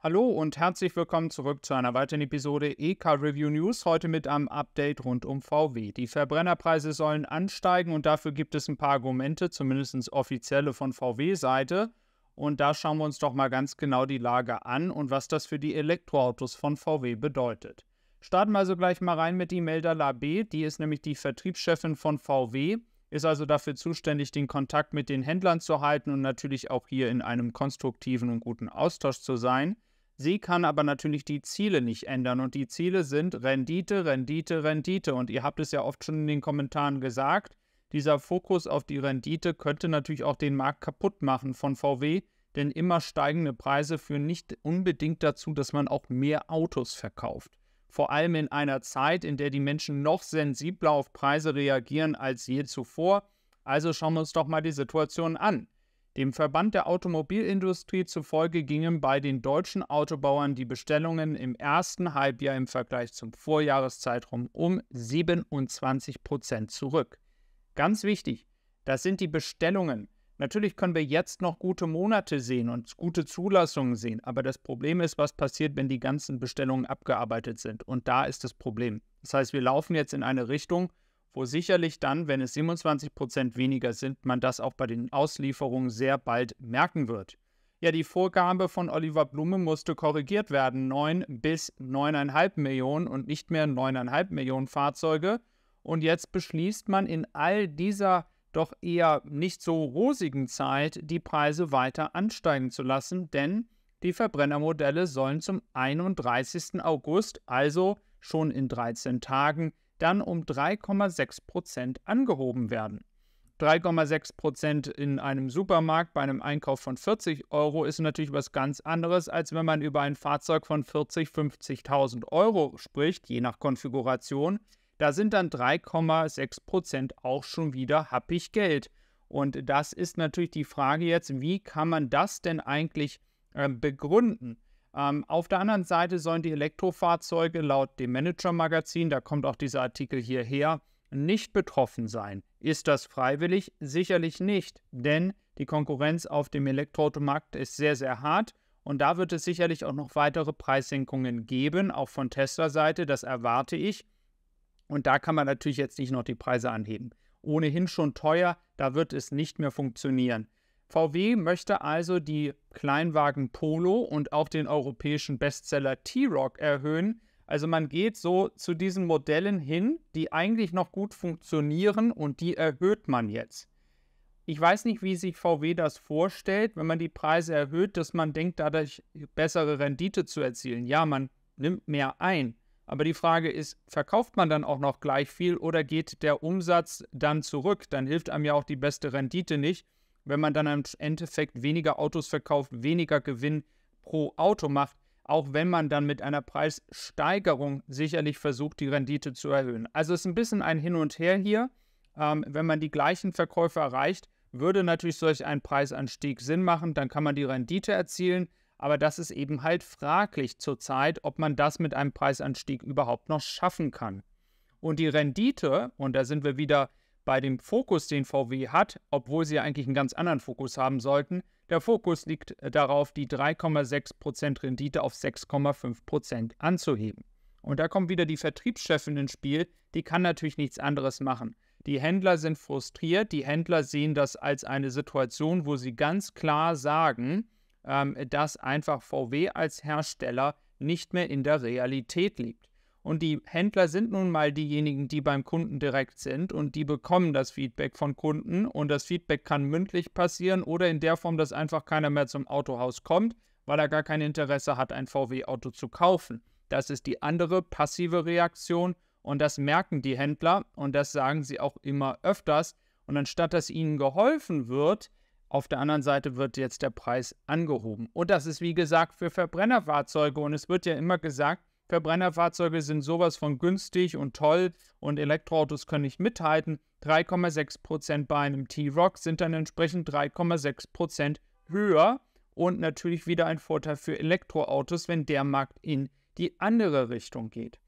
Hallo und herzlich willkommen zurück zu einer weiteren Episode E-Car Review News, heute mit einem Update rund um VW. Die Verbrennerpreise sollen ansteigen und dafür gibt es ein paar Argumente, zumindest offizielle von VW-Seite. Und da schauen wir uns doch mal ganz genau die Lage an und was das für die Elektroautos von VW bedeutet. Starten wir also gleich mal rein mit Imelda Labé, die ist nämlich die Vertriebschefin von VW, ist also dafür zuständig, den Kontakt mit den Händlern zu halten und natürlich auch hier in einem konstruktiven und guten Austausch zu sein. Sie kann aber natürlich die Ziele nicht ändern und die Ziele sind Rendite, Rendite, Rendite. Und ihr habt es ja oft schon in den Kommentaren gesagt, dieser Fokus auf die Rendite könnte natürlich auch den Markt kaputt machen von VW, denn immer steigende Preise führen nicht unbedingt dazu, dass man auch mehr Autos verkauft. Vor allem in einer Zeit, in der die Menschen noch sensibler auf Preise reagieren als je zuvor. Also schauen wir uns doch mal die Situation an. Dem Verband der Automobilindustrie zufolge gingen bei den deutschen Autobauern die Bestellungen im ersten Halbjahr im Vergleich zum Vorjahreszeitraum um 27 Prozent zurück. Ganz wichtig, das sind die Bestellungen. Natürlich können wir jetzt noch gute Monate sehen und gute Zulassungen sehen, aber das Problem ist, was passiert, wenn die ganzen Bestellungen abgearbeitet sind. Und da ist das Problem. Das heißt, wir laufen jetzt in eine Richtung, wo sicherlich dann, wenn es 27 Prozent weniger sind, man das auch bei den Auslieferungen sehr bald merken wird. Ja, die Vorgabe von Oliver Blume musste korrigiert werden. 9 bis 9,5 Millionen und nicht mehr 9,5 Millionen Fahrzeuge. Und jetzt beschließt man in all dieser doch eher nicht so rosigen Zeit, die Preise weiter ansteigen zu lassen, denn die Verbrennermodelle sollen zum 31. August, also schon in 13 Tagen, dann um 3,6 angehoben werden. 3,6 in einem Supermarkt bei einem Einkauf von 40 Euro ist natürlich was ganz anderes, als wenn man über ein Fahrzeug von 40, 50.000 Euro spricht, je nach Konfiguration. Da sind dann 3,6 auch schon wieder happig Geld. Und das ist natürlich die Frage jetzt, wie kann man das denn eigentlich äh, begründen? Ähm, auf der anderen Seite sollen die Elektrofahrzeuge laut dem Manager-Magazin, da kommt auch dieser Artikel hierher, nicht betroffen sein. Ist das freiwillig? Sicherlich nicht, denn die Konkurrenz auf dem Elektroautomarkt ist sehr, sehr hart und da wird es sicherlich auch noch weitere Preissenkungen geben, auch von Tesla-Seite, das erwarte ich. Und da kann man natürlich jetzt nicht noch die Preise anheben. Ohnehin schon teuer, da wird es nicht mehr funktionieren. VW möchte also die Kleinwagen Polo und auch den europäischen Bestseller T-Rock erhöhen. Also man geht so zu diesen Modellen hin, die eigentlich noch gut funktionieren und die erhöht man jetzt. Ich weiß nicht, wie sich VW das vorstellt, wenn man die Preise erhöht, dass man denkt, dadurch bessere Rendite zu erzielen. Ja, man nimmt mehr ein. Aber die Frage ist, verkauft man dann auch noch gleich viel oder geht der Umsatz dann zurück? Dann hilft einem ja auch die beste Rendite nicht wenn man dann im Endeffekt weniger Autos verkauft, weniger Gewinn pro Auto macht, auch wenn man dann mit einer Preissteigerung sicherlich versucht, die Rendite zu erhöhen. Also es ist ein bisschen ein Hin und Her hier. Ähm, wenn man die gleichen Verkäufe erreicht, würde natürlich solch ein Preisanstieg Sinn machen, dann kann man die Rendite erzielen. Aber das ist eben halt fraglich zurzeit, ob man das mit einem Preisanstieg überhaupt noch schaffen kann. Und die Rendite, und da sind wir wieder bei dem Fokus, den VW hat, obwohl sie eigentlich einen ganz anderen Fokus haben sollten, der Fokus liegt äh, darauf, die 3,6% Rendite auf 6,5% anzuheben. Und da kommt wieder die Vertriebschefin ins Spiel, die kann natürlich nichts anderes machen. Die Händler sind frustriert, die Händler sehen das als eine Situation, wo sie ganz klar sagen, ähm, dass einfach VW als Hersteller nicht mehr in der Realität liegt. Und die Händler sind nun mal diejenigen, die beim Kunden direkt sind und die bekommen das Feedback von Kunden. Und das Feedback kann mündlich passieren oder in der Form, dass einfach keiner mehr zum Autohaus kommt, weil er gar kein Interesse hat, ein VW-Auto zu kaufen. Das ist die andere passive Reaktion und das merken die Händler und das sagen sie auch immer öfters. Und anstatt dass ihnen geholfen wird, auf der anderen Seite wird jetzt der Preis angehoben. Und das ist wie gesagt für Verbrennerfahrzeuge und es wird ja immer gesagt, Verbrennerfahrzeuge sind sowas von günstig und toll und Elektroautos können nicht mithalten. 3,6% bei einem T-Rock sind dann entsprechend 3,6% höher und natürlich wieder ein Vorteil für Elektroautos, wenn der Markt in die andere Richtung geht.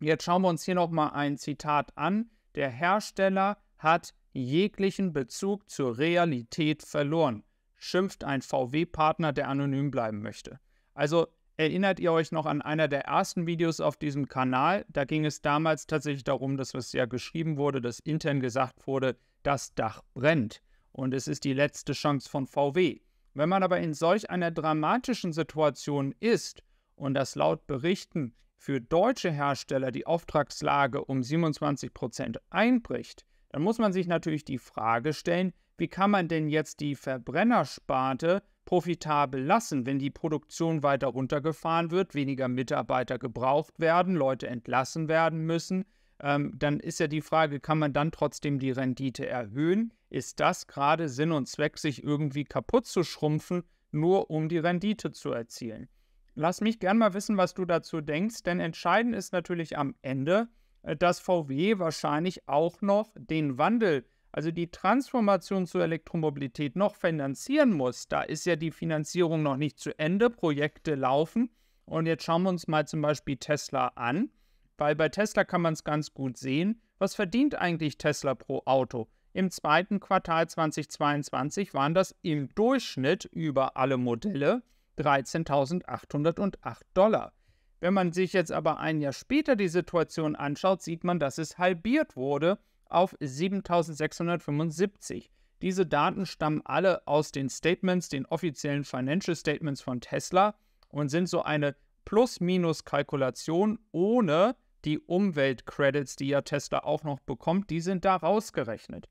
Jetzt schauen wir uns hier nochmal ein Zitat an. Der Hersteller hat jeglichen Bezug zur Realität verloren, schimpft ein VW-Partner, der anonym bleiben möchte. Also erinnert ihr euch noch an einer der ersten Videos auf diesem Kanal? Da ging es damals tatsächlich darum, dass was ja geschrieben wurde, dass intern gesagt wurde, das Dach brennt und es ist die letzte Chance von VW. Wenn man aber in solch einer dramatischen Situation ist und das laut Berichten für deutsche Hersteller die Auftragslage um 27 Prozent einbricht, dann muss man sich natürlich die Frage stellen, wie kann man denn jetzt die Verbrennersparte profitabel lassen, wenn die Produktion weiter runtergefahren wird, weniger Mitarbeiter gebraucht werden, Leute entlassen werden müssen, ähm, dann ist ja die Frage, kann man dann trotzdem die Rendite erhöhen? Ist das gerade Sinn und Zweck, sich irgendwie kaputt zu schrumpfen, nur um die Rendite zu erzielen? Lass mich gern mal wissen, was du dazu denkst, denn entscheidend ist natürlich am Ende, äh, dass VW wahrscheinlich auch noch den Wandel also die Transformation zur Elektromobilität noch finanzieren muss, da ist ja die Finanzierung noch nicht zu Ende, Projekte laufen. Und jetzt schauen wir uns mal zum Beispiel Tesla an, weil bei Tesla kann man es ganz gut sehen. Was verdient eigentlich Tesla pro Auto? Im zweiten Quartal 2022 waren das im Durchschnitt über alle Modelle 13.808 Dollar. Wenn man sich jetzt aber ein Jahr später die Situation anschaut, sieht man, dass es halbiert wurde auf 7675. Diese Daten stammen alle aus den Statements, den offiziellen Financial Statements von Tesla und sind so eine Plus-Minus-Kalkulation ohne die Umweltcredits, die ja Tesla auch noch bekommt, die sind da rausgerechnet.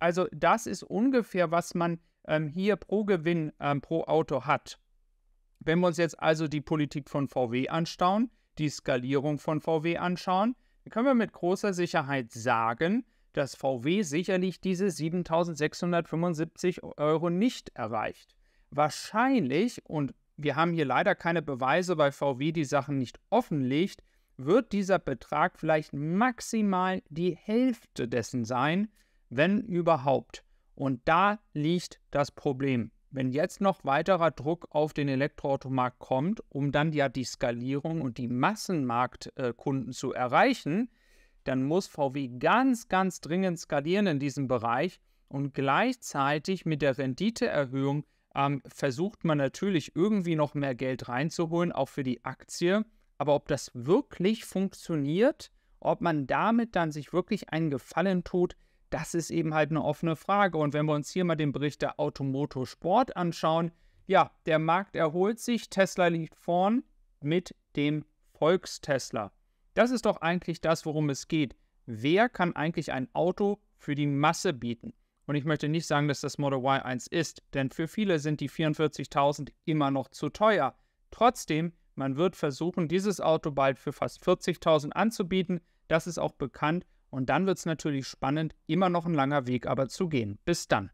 Also das ist ungefähr, was man ähm, hier pro Gewinn ähm, pro Auto hat. Wenn wir uns jetzt also die Politik von VW anschauen, die Skalierung von VW anschauen, dann können wir mit großer Sicherheit sagen, dass VW sicherlich diese 7675 Euro nicht erreicht. Wahrscheinlich, und wir haben hier leider keine Beweise, weil VW die Sachen nicht offenlegt, wird dieser Betrag vielleicht maximal die Hälfte dessen sein, wenn überhaupt. Und da liegt das Problem. Wenn jetzt noch weiterer Druck auf den Elektroautomarkt kommt, um dann ja die Skalierung und die Massenmarktkunden zu erreichen, dann muss VW ganz, ganz dringend skalieren in diesem Bereich und gleichzeitig mit der Renditeerhöhung ähm, versucht man natürlich irgendwie noch mehr Geld reinzuholen, auch für die Aktie. Aber ob das wirklich funktioniert, ob man damit dann sich wirklich einen Gefallen tut, das ist eben halt eine offene Frage. Und wenn wir uns hier mal den Bericht der Automoto Sport anschauen, ja, der Markt erholt sich, Tesla liegt vorn mit dem Volkstesla. Das ist doch eigentlich das, worum es geht. Wer kann eigentlich ein Auto für die Masse bieten? Und ich möchte nicht sagen, dass das Model Y 1 ist, denn für viele sind die 44.000 immer noch zu teuer. Trotzdem, man wird versuchen, dieses Auto bald für fast 40.000 anzubieten. Das ist auch bekannt. Und dann wird es natürlich spannend, immer noch ein langer Weg aber zu gehen. Bis dann.